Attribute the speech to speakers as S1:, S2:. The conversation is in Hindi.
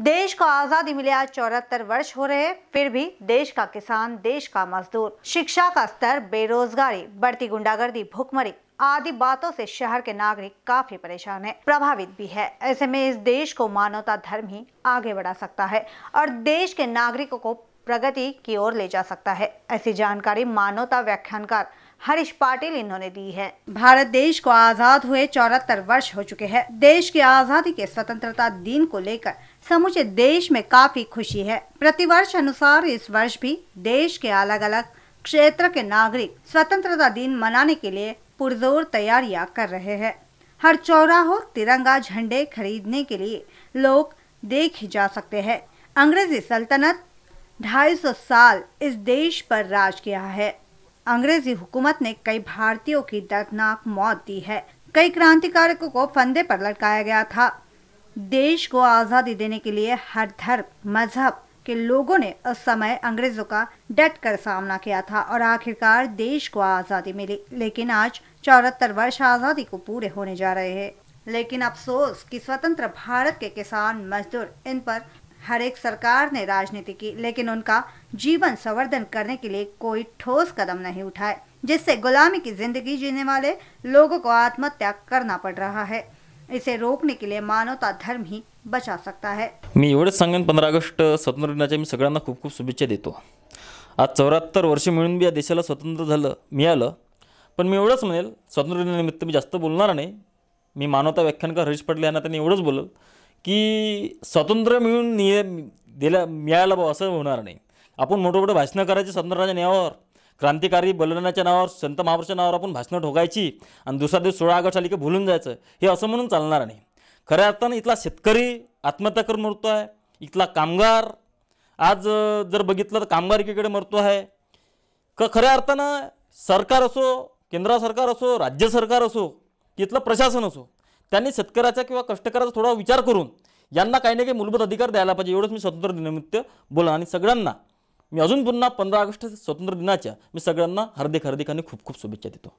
S1: देश को आज़ादी मिले आज चौहत्तर वर्ष हो रहे फिर भी देश का किसान देश का मजदूर शिक्षा का स्तर बेरोजगारी बढ़ती गुंडागर्दी भुखमरी आदि बातों से शहर के नागरिक काफी परेशान हैं, प्रभावित भी है ऐसे में इस देश को मानवता धर्म ही आगे बढ़ा सकता है और देश के नागरिकों को प्रगति की ओर ले जा सकता है ऐसी जानकारी मानवता व्याख्यानकार हरीश पाटिल इन्होंने दी है भारत देश को आजाद हुए चौहत्तर वर्ष हो चुके हैं देश की आजादी के स्वतंत्रता दिन को लेकर समूचे देश में काफी खुशी है प्रतिवर्ष अनुसार इस वर्ष भी देश के अलग अलग क्षेत्र के नागरिक स्वतंत्रता दिन मनाने के लिए पुरजोर तैयारियां कर रहे हैं हर चौराहो तिरंगा झंडे खरीदने के लिए लोग देखे जा सकते हैं अंग्रेजी सल्तनत 250 साल इस देश पर राज किया है अंग्रेजी हुकूमत ने कई भारतीयों की दर्दनाक मौत दी है कई क्रांतिकारकों को फंदे पर लटकाया गया था देश को आज़ादी देने के लिए हर धर्म मजहब के लोगों ने उस समय अंग्रेजों का डट कर सामना किया था और आखिरकार देश को आज़ादी मिली लेकिन आज चौहत्तर वर्ष आज़ादी को पूरे होने जा रहे हैं लेकिन अफसोस कि स्वतंत्र भारत के किसान मजदूर इन पर हर एक सरकार ने राजनीति की लेकिन उनका जीवन संवर्धन करने के लिए कोई ठोस कदम नहीं उठाए जिससे गुलामी की जिंदगी जीने वाले लोगों को आत्महत्या करना पड़ रहा है इसे रोकने के लिए मानवता धर्म ही बचा सकता है
S2: मी एवढंच सांगेन पंधरा ऑगस्ट स्वतंत्र दिनाच्या मी सगळ्यांना खूप खूप शुभेच्छा देतो आज चौऱ्याहत्तर वर्ष मिळून बी या देशाला स्वतंत्र झालं मिळालं पण मी एवढंच म्हणेल स्वातंत्र्य दिनानिमित्त मी जास्त बोलणार नाही मी मानवता व्याख्यान व्याख्यानकार हरीश पडले यांना त्यांनी एवढंच बोलल की स्वातंत्र्य मिळून निय दिल्या मिळायला भाऊ असं होणार नाही आपण मोठं मोठं भाषणं करायची स्वातंत्र्याच्या नावावर क्रांतिकारी बलिदानाच्या नावावर संत महापुरुषाच्या नावावर आपण भाषणं ठोकायची आणि दुसरा दिवस सोळा ऑगस्ट आली की भुलून जायचं हे असं म्हणून चालणार नाही खऱ्या अर्थानं इथला शेतकरी आत्महत्या करून मरतो आहे इथला कामगार आज जर बघितलं तर कामगार एकीकडे मरतो आहे क खऱ्या अर्थानं सरकार असो केंद्र सरकार असो राज्य सरकार असो की इथलं प्रशासन असो त्यांनी शेतकऱ्याचा किंवा कष्टकऱ्याचा थोडा विचार करून यांना काही ना काही मूलभूत अधिकार द्यायला पाहिजे एवढंच मी स्वतंत्र दिनानिमित्त बोला आणि सगळ्यांना मी अजून पुन्हा पंधरा ऑगस्ट स्वातंत्र्य दिनाच्या मी सगळ्यांना हार्दिक हार्दिकांनी खूप खूप शुभेच्छा देतो